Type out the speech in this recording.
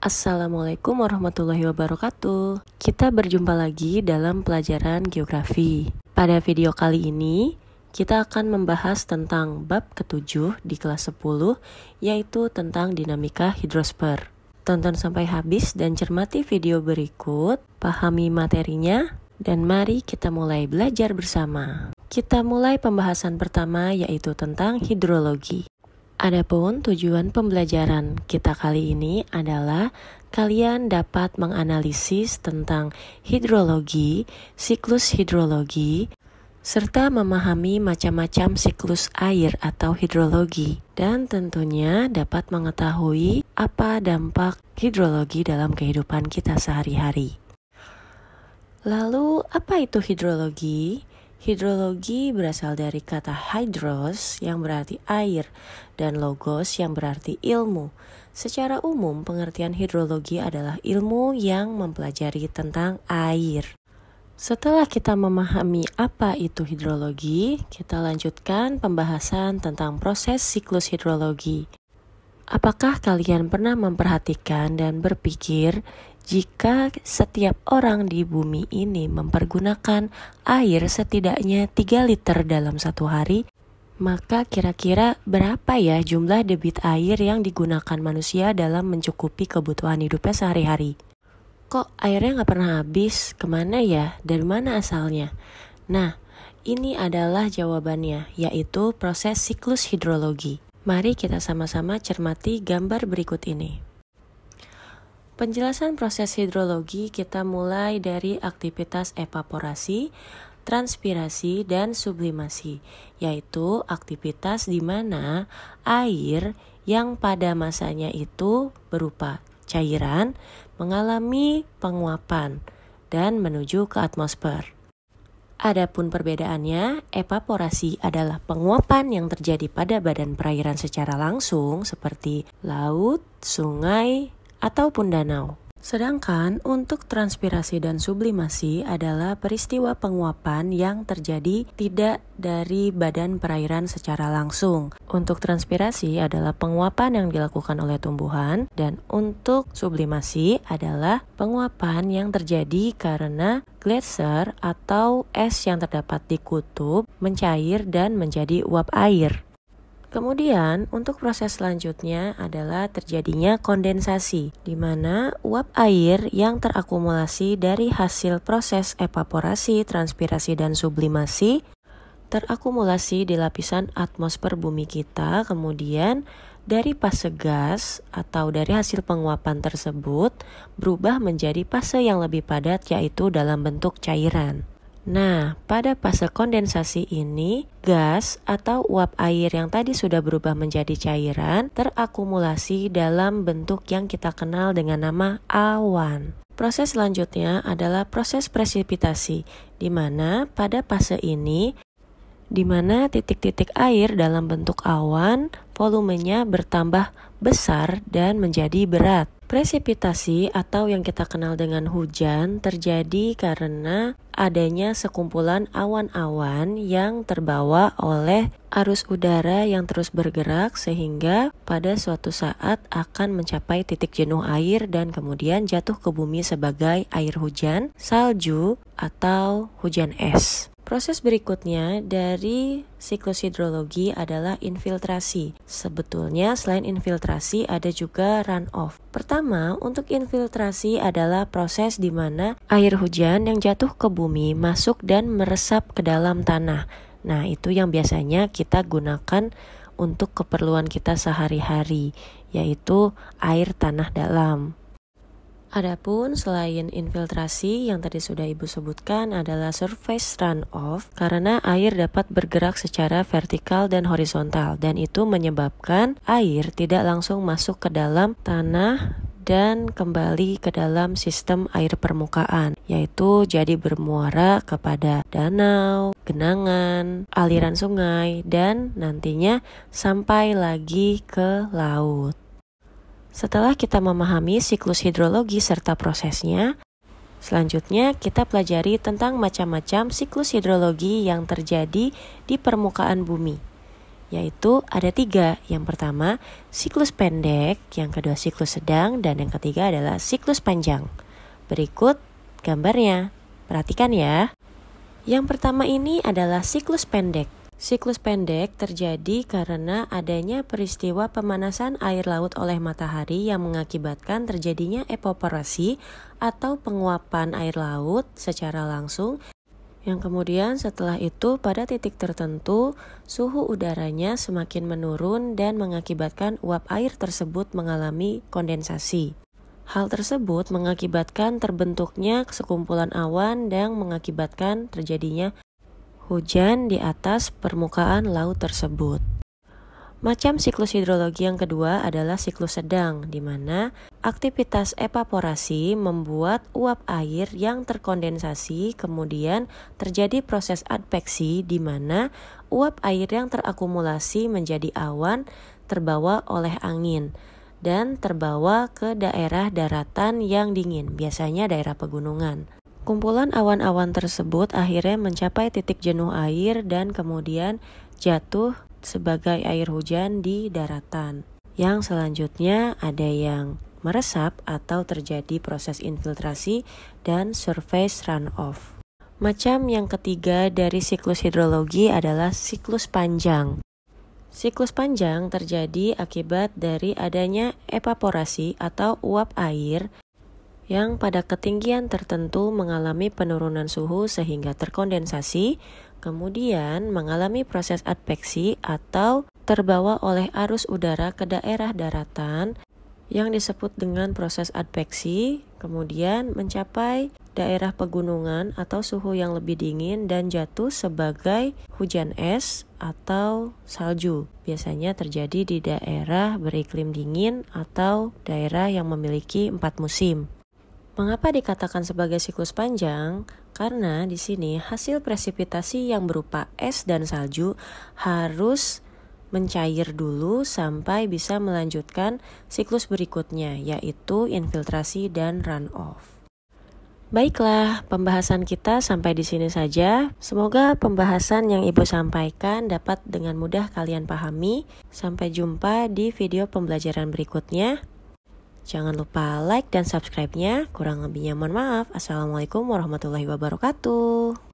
Assalamualaikum warahmatullahi wabarakatuh. Kita berjumpa lagi dalam pelajaran geografi. Pada video kali ini, kita akan membahas tentang bab ketujuh di kelas 10, yaitu tentang dinamika hidrosfer. Tonton sampai habis dan cermati video berikut, pahami materinya, dan mari kita mulai belajar bersama. Kita mulai pembahasan pertama yaitu tentang hidrologi. Adapun tujuan pembelajaran kita kali ini adalah kalian dapat menganalisis tentang hidrologi, siklus hidrologi, serta memahami macam-macam siklus air atau hidrologi, dan tentunya dapat mengetahui apa dampak hidrologi dalam kehidupan kita sehari-hari. Lalu, apa itu hidrologi? Hidrologi berasal dari kata hydros yang berarti air dan logos yang berarti ilmu. Secara umum, pengertian hidrologi adalah ilmu yang mempelajari tentang air. Setelah kita memahami apa itu hidrologi, kita lanjutkan pembahasan tentang proses siklus hidrologi. Apakah kalian pernah memperhatikan dan berpikir jika setiap orang di bumi ini mempergunakan air setidaknya 3 liter dalam satu hari, maka kira-kira berapa ya jumlah debit air yang digunakan manusia dalam mencukupi kebutuhan hidupnya sehari-hari? Kok airnya nggak pernah habis? Kemana ya? Dari mana asalnya? Nah, ini adalah jawabannya, yaitu proses siklus hidrologi. Mari kita sama-sama cermati gambar berikut ini. Penjelasan proses hidrologi kita mulai dari aktivitas evaporasi, transpirasi, dan sublimasi, yaitu aktivitas di mana air yang pada masanya itu berupa cairan mengalami penguapan dan menuju ke atmosfer. Adapun perbedaannya, evaporasi adalah penguapan yang terjadi pada badan perairan secara langsung seperti laut, sungai, ataupun danau. Sedangkan untuk transpirasi dan sublimasi adalah peristiwa penguapan yang terjadi tidak dari badan perairan secara langsung. Untuk transpirasi adalah penguapan yang dilakukan oleh tumbuhan dan untuk sublimasi adalah penguapan yang terjadi karena gletser atau es yang terdapat di kutub mencair dan menjadi uap air. Kemudian, untuk proses selanjutnya adalah terjadinya kondensasi, di mana uap air yang terakumulasi dari hasil proses evaporasi, transpirasi, dan sublimasi terakumulasi di lapisan atmosfer bumi kita. Kemudian, dari fase gas atau dari hasil penguapan tersebut berubah menjadi fase yang lebih padat, yaitu dalam bentuk cairan. Nah, pada fase kondensasi ini, gas atau uap air yang tadi sudah berubah menjadi cairan terakumulasi dalam bentuk yang kita kenal dengan nama awan. Proses selanjutnya adalah proses presipitasi, di mana pada fase ini di mana titik-titik air dalam bentuk awan volumenya bertambah besar dan menjadi berat. Presipitasi atau yang kita kenal dengan hujan terjadi karena adanya sekumpulan awan-awan yang terbawa oleh arus udara yang terus bergerak sehingga pada suatu saat akan mencapai titik jenuh air dan kemudian jatuh ke bumi sebagai air hujan, salju, atau hujan es. Proses berikutnya dari siklus hidrologi adalah infiltrasi. Sebetulnya selain infiltrasi ada juga runoff. Pertama, untuk infiltrasi adalah proses di mana air hujan yang jatuh ke bumi masuk dan meresap ke dalam tanah. Nah, itu yang biasanya kita gunakan untuk keperluan kita sehari-hari, yaitu air tanah dalam. Adapun selain infiltrasi yang tadi sudah Ibu sebutkan adalah surface runoff karena air dapat bergerak secara vertikal dan horizontal dan itu menyebabkan air tidak langsung masuk ke dalam tanah dan kembali ke dalam sistem air permukaan, yaitu jadi bermuara kepada danau, genangan, aliran sungai, dan nantinya sampai lagi ke laut. Setelah kita memahami siklus hidrologi serta prosesnya, selanjutnya kita pelajari tentang macam-macam siklus hidrologi yang terjadi di permukaan bumi. Yaitu ada tiga, yang pertama siklus pendek, yang kedua siklus sedang, dan yang ketiga adalah siklus panjang. Berikut gambarnya, perhatikan ya. Yang pertama ini adalah siklus pendek Siklus pendek terjadi karena adanya peristiwa pemanasan air laut oleh matahari yang mengakibatkan terjadinya evaporasi atau penguapan air laut secara langsung yang kemudian setelah itu pada titik tertentu suhu udaranya semakin menurun dan mengakibatkan uap air tersebut mengalami kondensasi. Hal tersebut mengakibatkan terbentuknya sekumpulan awan dan mengakibatkan terjadinya hujan di atas permukaan laut tersebut. Macam siklus hidrologi yang kedua adalah siklus sedang, di mana aktivitas evaporasi membuat uap air yang terkondensasi, kemudian terjadi proses adveksi, di mana uap air yang terakumulasi menjadi awan terbawa oleh angin dan terbawa ke daerah daratan yang dingin, biasanya daerah pegunungan. Kumpulan awan-awan tersebut akhirnya mencapai titik jenuh air dan kemudian jatuh sebagai air hujan di daratan. Yang selanjutnya ada yang meresap atau terjadi proses infiltrasi dan surface runoff. Macam yang ketiga dari siklus hidrologi adalah siklus panjang. Siklus panjang terjadi akibat dari adanya evaporasi atau uap air yang pada ketinggian tertentu mengalami penurunan suhu sehingga terkondensasi, kemudian mengalami proses adveksi atau terbawa oleh arus udara ke daerah daratan yang disebut dengan proses adveksi, kemudian mencapai daerah pegunungan atau suhu yang lebih dingin dan jatuh sebagai hujan es atau salju. Biasanya terjadi di daerah beriklim dingin atau daerah yang memiliki empat musim. Mengapa dikatakan sebagai siklus panjang? Karena di sini hasil presipitasi yang berupa es dan salju harus mencair dulu sampai bisa melanjutkan siklus berikutnya yaitu infiltrasi dan runoff. Baiklah, pembahasan kita sampai di sini saja. Semoga pembahasan yang Ibu sampaikan dapat dengan mudah kalian pahami. Sampai jumpa di video pembelajaran berikutnya. Jangan lupa like dan subscribe-nya. Kurang lebihnya mohon maaf. Assalamualaikum warahmatullahi wabarakatuh.